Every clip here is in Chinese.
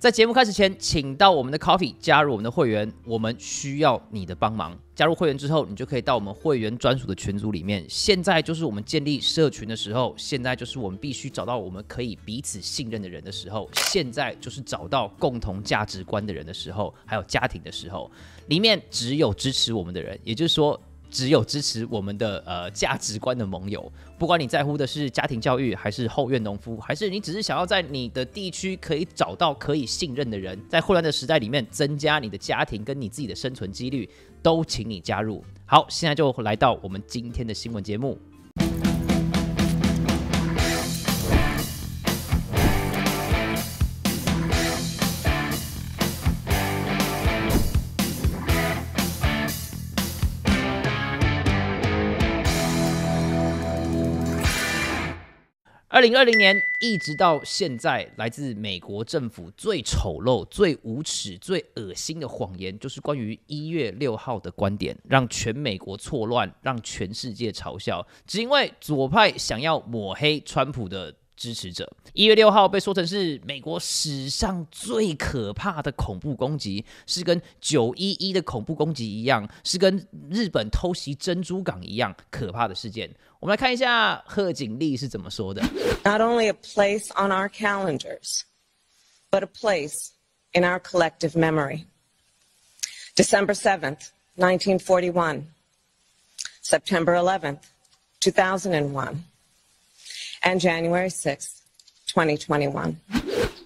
在节目开始前，请到我们的 Coffee 加入我们的会员，我们需要你的帮忙。加入会员之后，你就可以到我们会员专属的群组里面。现在就是我们建立社群的时候，现在就是我们必须找到我们可以彼此信任的人的时候，现在就是找到共同价值观的人的时候，还有家庭的时候，里面只有支持我们的人，也就是说。只有支持我们的呃价值观的盟友，不管你在乎的是家庭教育，还是后院农夫，还是你只是想要在你的地区可以找到可以信任的人，在混乱的时代里面增加你的家庭跟你自己的生存几率，都请你加入。好，现在就来到我们今天的新闻节目。二零二零年一直到现在，来自美国政府最丑陋、最无耻、最恶心的谎言，就是关于一月六号的观点，让全美国错乱，让全世界嘲笑，只因为左派想要抹黑川普的。支持者一月六号被说成是美国史上最可怕的恐怖攻击，是跟九一一的恐怖攻击一样，是跟日本偷袭珍珠港一样可怕的事件。我们来看一下贺锦丽是怎么说的：“Not only a place on our calendars, but a place in our collective memory. December seventh, nineteen forty-one. September eleventh, two thousand and one.” and January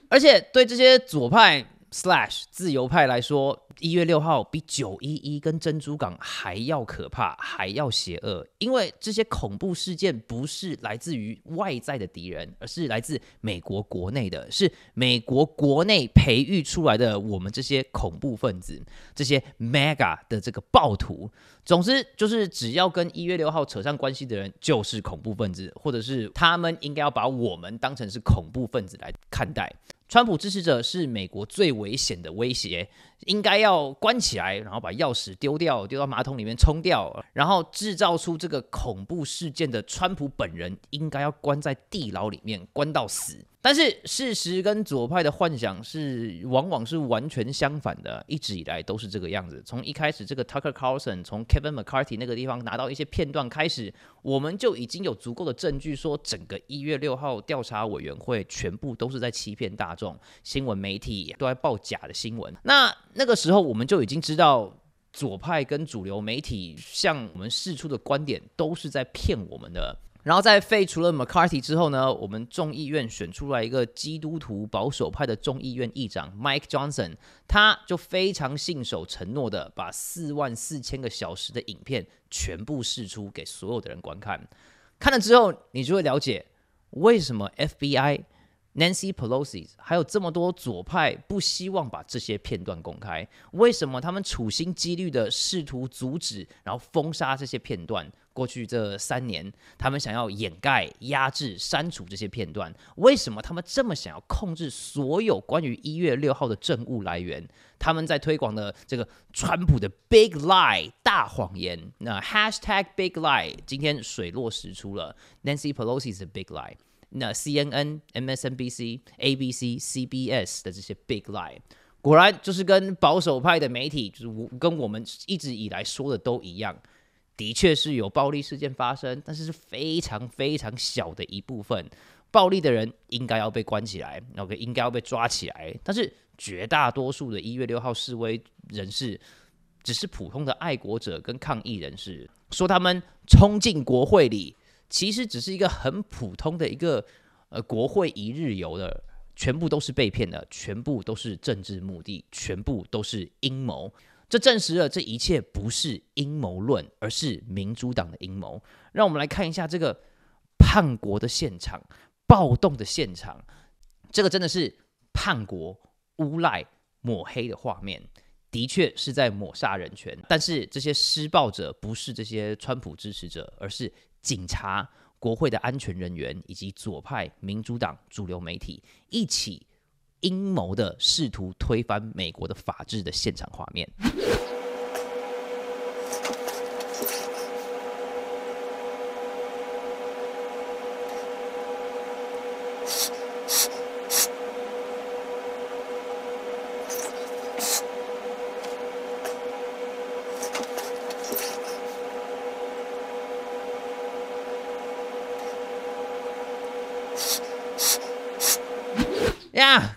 而且对这些左派。slash 自由派来说，一月六号比九一一跟珍珠港还要可怕，还要邪恶。因为这些恐怖事件不是来自于外在的敌人，而是来自美国国内的，是美国国内培育出来的我们这些恐怖分子、这些 mega 的这个暴徒。总之，就是只要跟一月六号扯上关系的人，就是恐怖分子，或者是他们应该要把我们当成是恐怖分子来看待。川普支持者是美国最危险的威胁，应该要关起来，然后把钥匙丢掉，丢到马桶里面冲掉。然后制造出这个恐怖事件的川普本人，应该要关在地牢里面，关到死。但是事实跟左派的幻想是往往是完全相反的，一直以来都是这个样子。从一开始，这个 Tucker Carlson 从 Kevin McCarthy 那个地方拿到一些片段开始，我们就已经有足够的证据说，整个一月六号调查委员会全部都是在欺骗大众，新闻媒体都在报假的新闻。那那个时候，我们就已经知道左派跟主流媒体向我们示出的观点都是在骗我们的。然后在废除了 McCarthy 之后呢，我们众议院选出来一个基督徒保守派的众议院议长 Mike Johnson，他就非常信守承诺的把四万四千个小时的影片全部释出给所有的人观看。看了之后，你就会了解为什么 FBI、Nancy Pelosi 还有这么多左派不希望把这些片段公开，为什么他们处心积虑的试图阻止，然后封杀这些片段。过去这三年，他们想要掩盖、压制、删除这些片段。为什么他们这么想要控制所有关于一月六号的政务来源？他们在推广的这个川普的 Big Lie 大谎言，那 Hashtag Big Lie，今天水落石出了。Nancy Pelosi 的 Big Lie，那 CNN、MSNBC、ABC、CBS 的这些 Big Lie，果然就是跟保守派的媒体，就是我跟我们一直以来说的都一样。的确是有暴力事件发生，但是是非常非常小的一部分。暴力的人应该要被关起来，OK，应该要被抓起来。但是绝大多数的一月六号示威人士，只是普通的爱国者跟抗议人士，说他们冲进国会里，其实只是一个很普通的一个呃国会一日游的，全部都是被骗的，全部都是政治目的，全部都是阴谋。这证实了这一切不是阴谋论，而是民主党的阴谋。让我们来看一下这个叛国的现场、暴动的现场，这个真的是叛国、诬赖、抹黑的画面，的确是在抹杀人权。但是这些施暴者不是这些川普支持者，而是警察、国会的安全人员以及左派、民主党、主流媒体一起。阴谋的试图推翻美国的法治的现场画面。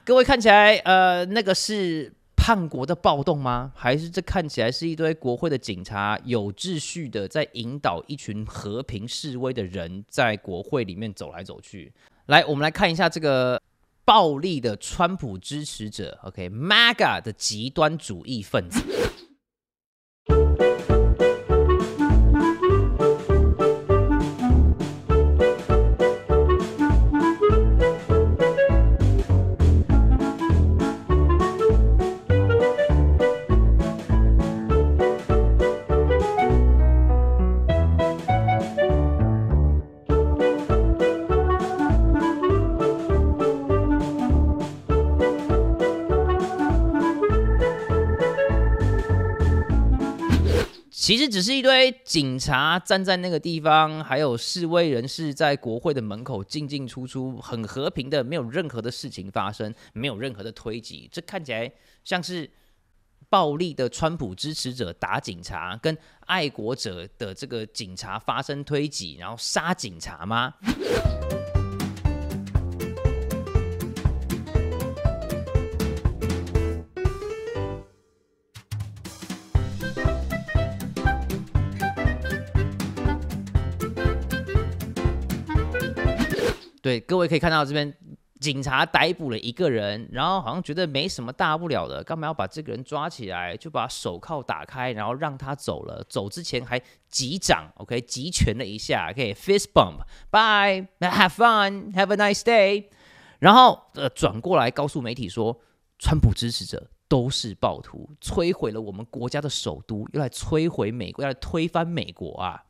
各位看起来，呃，那个是叛国的暴动吗？还是这看起来是一堆国会的警察有秩序的在引导一群和平示威的人在国会里面走来走去？来，我们来看一下这个暴力的川普支持者，OK，Maga 的极端主义分子。其实只是一堆警察站在那个地方，还有示威人士在国会的门口进进出出，很和平的，没有任何的事情发生，没有任何的推挤。这看起来像是暴力的川普支持者打警察，跟爱国者的这个警察发生推挤，然后杀警察吗？对，各位可以看到这边警察逮捕了一个人，然后好像觉得没什么大不了的，干嘛要把这个人抓起来？就把手铐打开，然后让他走了。走之前还击掌，OK，击拳了一下，OK，fist bump，bye，have fun，have a nice day。然后呃，转过来告诉媒体说，川普支持者都是暴徒，摧毁了我们国家的首都，又来摧毁美国，要推翻美国啊。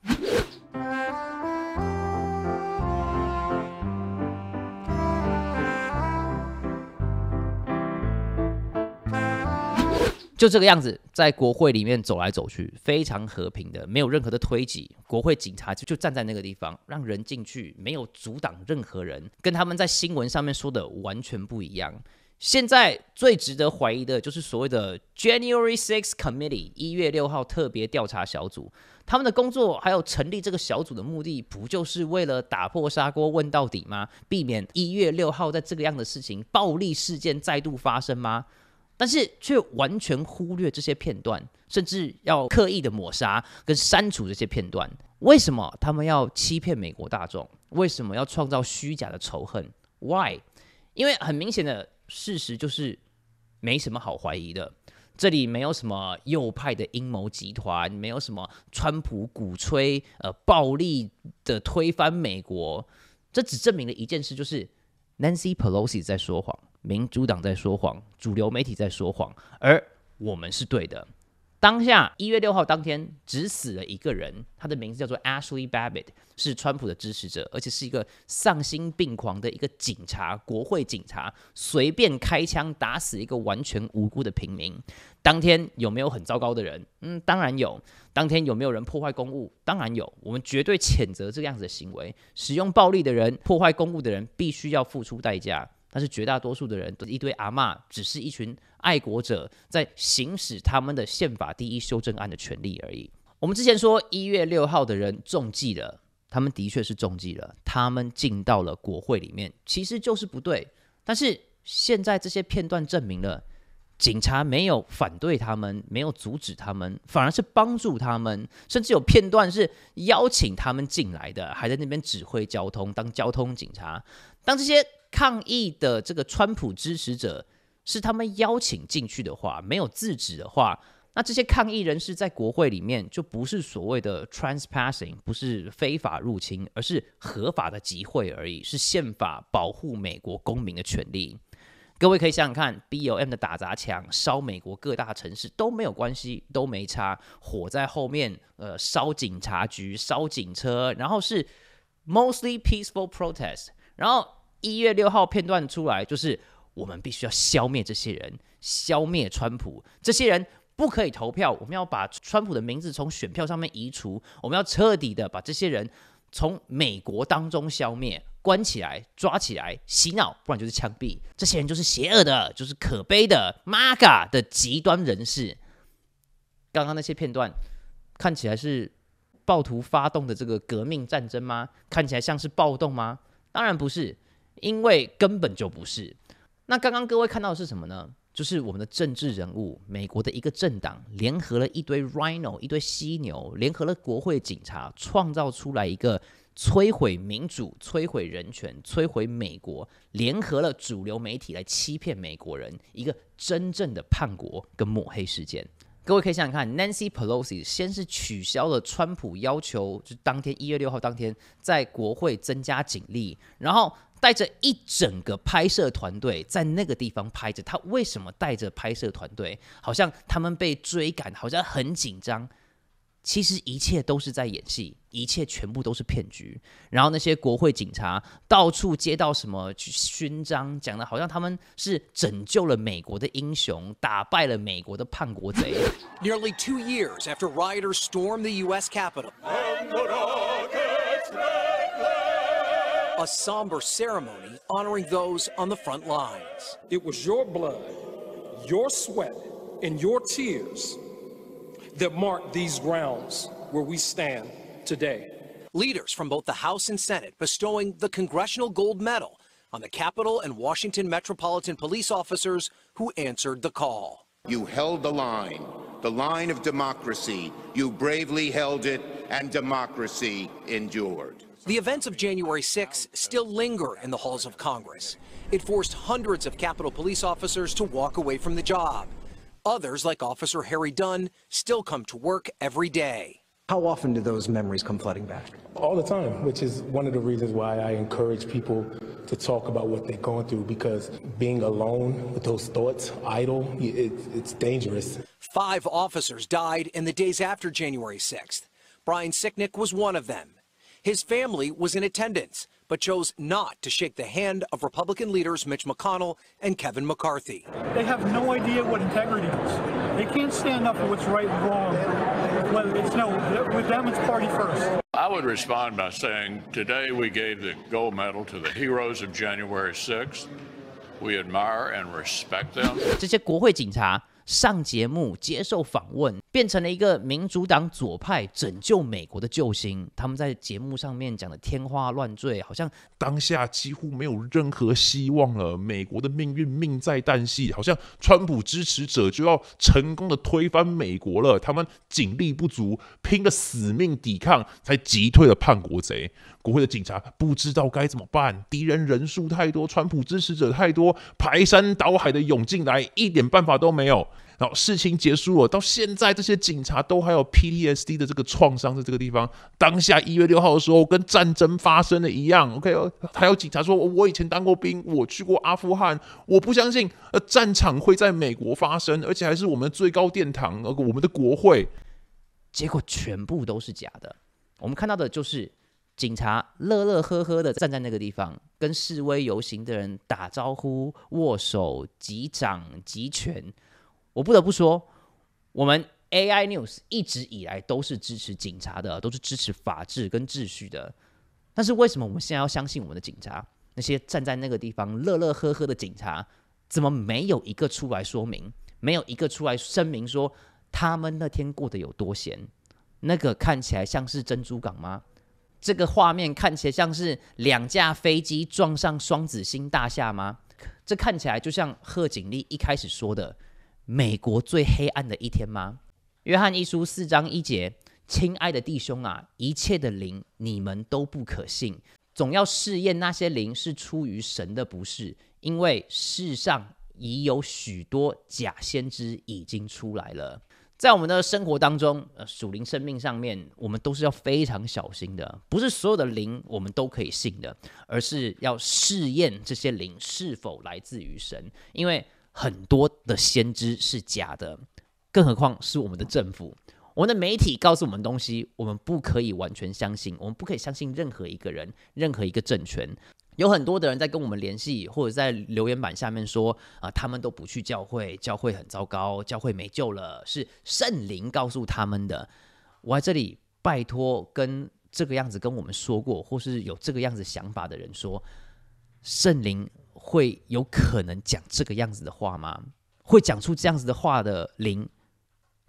就这个样子，在国会里面走来走去，非常和平的，没有任何的推挤。国会警察就站在那个地方，让人进去，没有阻挡任何人，跟他们在新闻上面说的完全不一样。现在最值得怀疑的就是所谓的 January Six Committee（ 一月六号特别调查小组）。他们的工作还有成立这个小组的目的，不就是为了打破砂锅问到底吗？避免一月六号在这个样的事情暴力事件再度发生吗？但是却完全忽略这些片段，甚至要刻意的抹杀跟删除这些片段。为什么他们要欺骗美国大众？为什么要创造虚假的仇恨？Why？因为很明显的事实就是没什么好怀疑的。这里没有什么右派的阴谋集团，没有什么川普鼓吹呃暴力的推翻美国。这只证明了一件事，就是 Nancy Pelosi 在说谎。民主党在说谎，主流媒体在说谎，而我们是对的。当下一月六号当天，只死了一个人，他的名字叫做 Ashley Babitt，b 是川普的支持者，而且是一个丧心病狂的一个警察，国会警察随便开枪打死一个完全无辜的平民。当天有没有很糟糕的人？嗯，当然有。当天有没有人破坏公务？当然有。我们绝对谴责这样子的行为，使用暴力的人，破坏公务的人，必须要付出代价。但是绝大多数的人，都是一堆阿骂，只是一群爱国者在行使他们的宪法第一修正案的权利而已。我们之前说一月六号的人中计了，他们的确是中计了，他们进到了国会里面，其实就是不对。但是现在这些片段证明了，警察没有反对他们，没有阻止他们，反而是帮助他们，甚至有片段是邀请他们进来的，还在那边指挥交通，当交通警察，当这些。抗议的这个川普支持者是他们邀请进去的话，没有制止的话，那这些抗议人士在国会里面就不是所谓的 transpassing，不是非法入侵，而是合法的集会而已，是宪法保护美国公民的权利。各位可以想想看，B O M 的打砸抢烧美国各大城市都没有关系，都没差，火在后面，呃，烧警察局、烧警车，然后是 mostly peaceful protest，然后。一月六号片段出来，就是我们必须要消灭这些人，消灭川普这些人不可以投票。我们要把川普的名字从选票上面移除。我们要彻底的把这些人从美国当中消灭，关起来，抓起来，洗脑，不然就是枪毙。这些人就是邪恶的，就是可悲的，玛咖的极端人士。刚刚那些片段看起来是暴徒发动的这个革命战争吗？看起来像是暴动吗？当然不是。因为根本就不是。那刚刚各位看到的是什么呢？就是我们的政治人物，美国的一个政党联合了一堆 rhino，一堆犀牛，联合了国会警察，创造出来一个摧毁民主、摧毁人权、摧毁美国，联合了主流媒体来欺骗美国人，一个真正的叛国跟抹黑事件。各位可以想想看，Nancy Pelosi 先是取消了川普要求，就当天一月六号当天在国会增加警力，然后带着一整个拍摄团队在那个地方拍着。他为什么带着拍摄团队？好像他们被追赶，好像很紧张。其实一切都是在演戏，一切全部都是骗局。然后那些国会警察到处接到什么勋章，讲的好像他们是拯救了美国的英雄，打败了美国的叛国贼。Nearly two years after rioters stormed the U.S. Capitol, a somber ceremony honoring those on the front lines. It was your blood, your sweat, and your tears. that mark these grounds where we stand today. Leaders from both the House and Senate bestowing the Congressional Gold Medal on the Capitol and Washington Metropolitan Police officers who answered the call. You held the line, the line of democracy. You bravely held it, and democracy endured. The events of January 6 still linger in the halls of Congress. It forced hundreds of Capitol Police officers to walk away from the job. Others, like Officer Harry Dunn, still come to work every day. How often do those memories come flooding back? All the time, which is one of the reasons why I encourage people to talk about what they're going through because being alone with those thoughts, idle, it, it's dangerous. Five officers died in the days after January 6th. Brian Sicknick was one of them. His family was in attendance, but chose not to shake the hand of Republican leaders Mitch McConnell and Kevin McCarthy. They have no idea what integrity is. They can't stand up for what's right and wrong. Well, it's no, with them it's party first. I would respond by saying today we gave the gold medal to the heroes of January 6th. We admire and respect them. 这些国会警察上节目接受访问，变成了一个民主党左派拯救美国的救星，他们在节目上面讲的天花乱坠，好像当下几乎没有任何希望了，美国的命运命在旦夕，好像川普支持者就要成功的推翻美国了。他们警力不足，拼了死命抵抗才击退了叛国贼。国会的警察不知道该怎么办，敌人人数太多，川普支持者太多，排山倒海的涌进来，一点办法都没有。然后事情结束了，到现在这些警察都还有 PTSD 的这个创伤，在这个地方。当下一月六号的时候，跟战争发生的一样。OK，还有警察说：“我以前当过兵，我去过阿富汗，我不相信呃战场会在美国发生，而且还是我们最高殿堂，而我们的国会。”结果全部都是假的。我们看到的就是警察乐乐呵呵的站在那个地方，跟示威游行的人打招呼、握手、击掌、击拳。我不得不说，我们 AI News 一直以来都是支持警察的，都是支持法治跟秩序的。但是为什么我们现在要相信我们的警察？那些站在那个地方乐乐呵呵的警察，怎么没有一个出来说明？没有一个出来声明说他们那天过得有多闲？那个看起来像是珍珠港吗？这个画面看起来像是两架飞机撞上双子星大厦吗？这看起来就像贺锦丽一开始说的。美国最黑暗的一天吗？约翰一书四章一节，亲爱的弟兄啊，一切的灵你们都不可信，总要试验那些灵是出于神的，不是，因为世上已有许多假先知已经出来了。在我们的生活当中，属灵生命上面，我们都是要非常小心的，不是所有的灵我们都可以信的，而是要试验这些灵是否来自于神，因为。很多的先知是假的，更何况是我们的政府、我们的媒体告诉我们东西，我们不可以完全相信，我们不可以相信任何一个人、任何一个政权。有很多的人在跟我们联系，或者在留言板下面说啊，他们都不去教会，教会很糟糕，教会没救了，是圣灵告诉他们的。我在这里拜托，跟这个样子跟我们说过，或是有这个样子想法的人说。圣灵会有可能讲这个样子的话吗？会讲出这样子的话的灵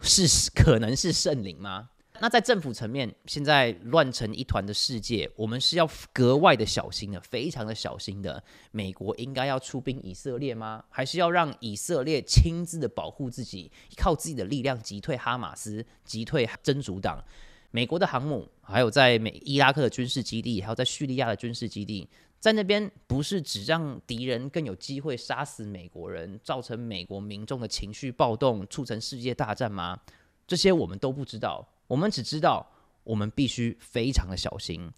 是可能是圣灵吗？那在政府层面，现在乱成一团的世界，我们是要格外的小心的，非常的小心的。美国应该要出兵以色列吗？还是要让以色列亲自的保护自己，靠自己的力量击退哈马斯、击退真主党？美国的航母，还有在美伊拉克的军事基地，还有在叙利亚的军事基地。在那边不是只让敌人更有机会杀死美国人，造成美国民众的情绪暴动，促成世界大战吗？这些我们都不知道，我们只知道我们必须非常的小心。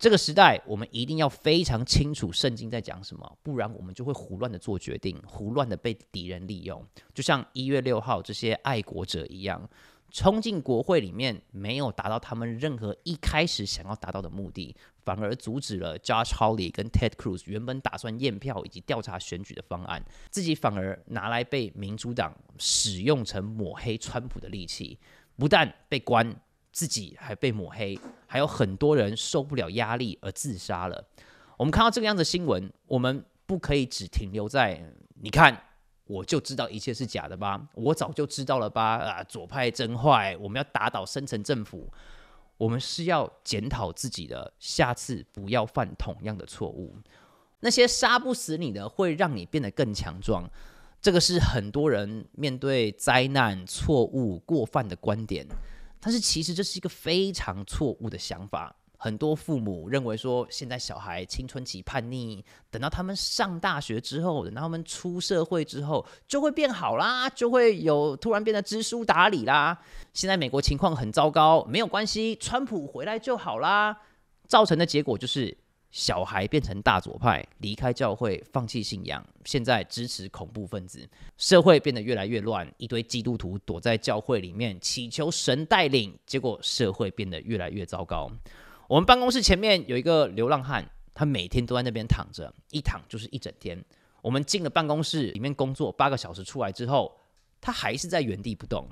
这个时代，我们一定要非常清楚圣经在讲什么，不然我们就会胡乱的做决定，胡乱的被敌人利用，就像一月六号这些爱国者一样，冲进国会里面，没有达到他们任何一开始想要达到的目的。反而阻止了 j o s h h h o l e y 跟 Ted Cruz 原本打算验票以及调查选举的方案，自己反而拿来被民主党使用成抹黑川普的利器。不但被关，自己还被抹黑，还有很多人受不了压力而自杀了。我们看到这个样子新闻，我们不可以只停留在“你看，我就知道一切是假的吧，我早就知道了吧，啊，左派真坏，我们要打倒深层政府。”我们是要检讨自己的，下次不要犯同样的错误。那些杀不死你的，会让你变得更强壮。这个是很多人面对灾难、错误、过犯的观点，但是其实这是一个非常错误的想法。很多父母认为说，现在小孩青春期叛逆，等到他们上大学之后，等到他们出社会之后，就会变好啦，就会有突然变得知书达理啦。现在美国情况很糟糕，没有关系，川普回来就好啦。造成的结果就是，小孩变成大左派，离开教会，放弃信仰，现在支持恐怖分子，社会变得越来越乱。一堆基督徒躲在教会里面祈求神带领，结果社会变得越来越糟糕。我们办公室前面有一个流浪汉，他每天都在那边躺着，一躺就是一整天。我们进了办公室里面工作八个小时，出来之后，他还是在原地不动。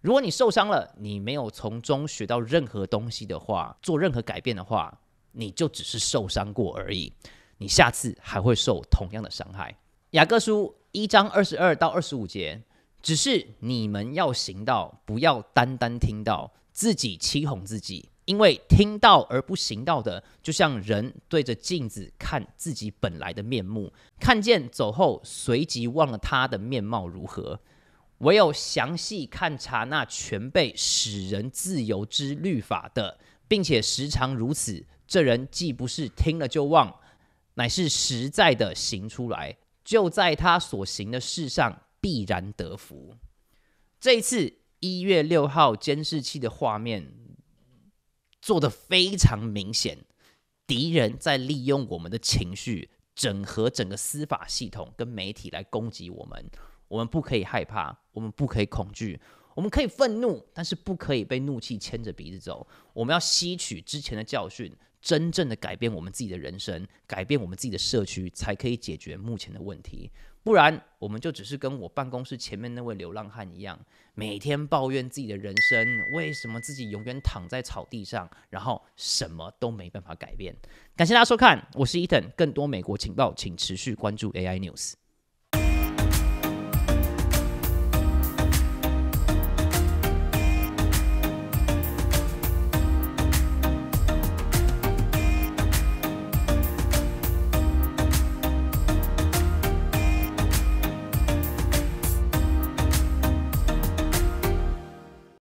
如果你受伤了，你没有从中学到任何东西的话，做任何改变的话，你就只是受伤过而已。你下次还会受同样的伤害。雅各书一章二十二到二十五节，只是你们要行道，不要单单听到，自己欺哄自己。因为听到而不行道的，就像人对着镜子看自己本来的面目，看见走后随即忘了他的面貌如何；唯有详细看查那全被使人自由之律法的，并且时常如此，这人既不是听了就忘，乃是实在的行出来，就在他所行的事上必然得福。这一次一月六号监视器的画面。做的非常明显，敌人在利用我们的情绪，整合整个司法系统跟媒体来攻击我们。我们不可以害怕，我们不可以恐惧，我们可以愤怒，但是不可以被怒气牵着鼻子走。我们要吸取之前的教训，真正的改变我们自己的人生，改变我们自己的社区，才可以解决目前的问题。不然，我们就只是跟我办公室前面那位流浪汉一样，每天抱怨自己的人生，为什么自己永远躺在草地上，然后什么都没办法改变。感谢大家收看，我是伊藤，更多美国情报请持续关注 AI News。